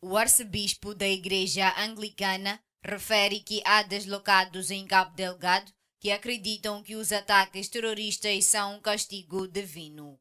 O arcebispo da Igreja Anglicana refere que há deslocados em Cabo Delgado que acreditam que os ataques terroristas são um castigo divino.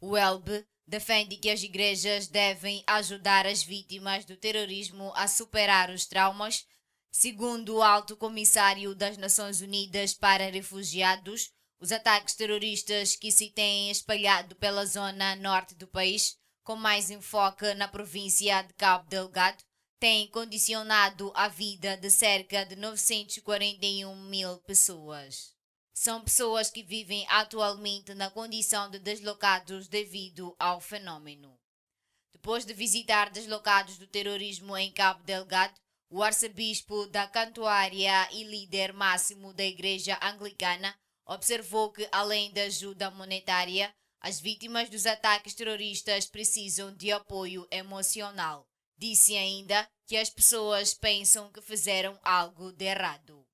O Elbe defende que as igrejas devem ajudar as vítimas do terrorismo a superar os traumas, segundo o Alto Comissário das Nações Unidas para Refugiados. Os ataques terroristas que se têm espalhado pela zona norte do país com mais enfoque na província de Cabo Delgado, tem condicionado a vida de cerca de 941 mil pessoas. São pessoas que vivem atualmente na condição de deslocados devido ao fenômeno. Depois de visitar deslocados do terrorismo em Cabo Delgado, o arcebispo da Cantuária e líder máximo da Igreja Anglicana observou que, além da ajuda monetária, as vítimas dos ataques terroristas precisam de apoio emocional. Disse ainda que as pessoas pensam que fizeram algo de errado.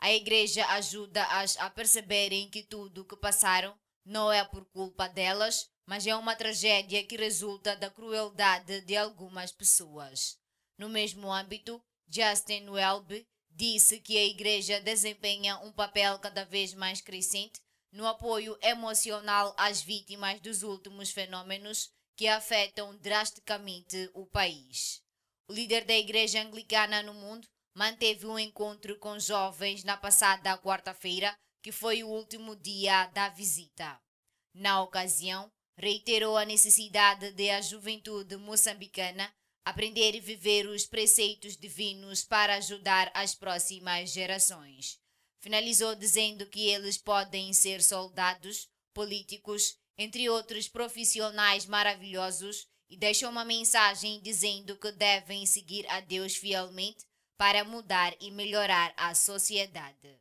A igreja ajuda-as a perceberem que tudo o que passaram não é por culpa delas, mas é uma tragédia que resulta da crueldade de algumas pessoas. No mesmo âmbito, Justin Welby disse que a igreja desempenha um papel cada vez mais crescente no apoio emocional às vítimas dos últimos fenômenos que afetam drasticamente o país. O líder da Igreja Anglicana no mundo manteve um encontro com jovens na passada quarta-feira, que foi o último dia da visita. Na ocasião, reiterou a necessidade de a juventude moçambicana aprender e viver os preceitos divinos para ajudar as próximas gerações. Finalizou dizendo que eles podem ser soldados, políticos, entre outros profissionais maravilhosos, e deixou uma mensagem dizendo que devem seguir a Deus fielmente para mudar e melhorar a sociedade.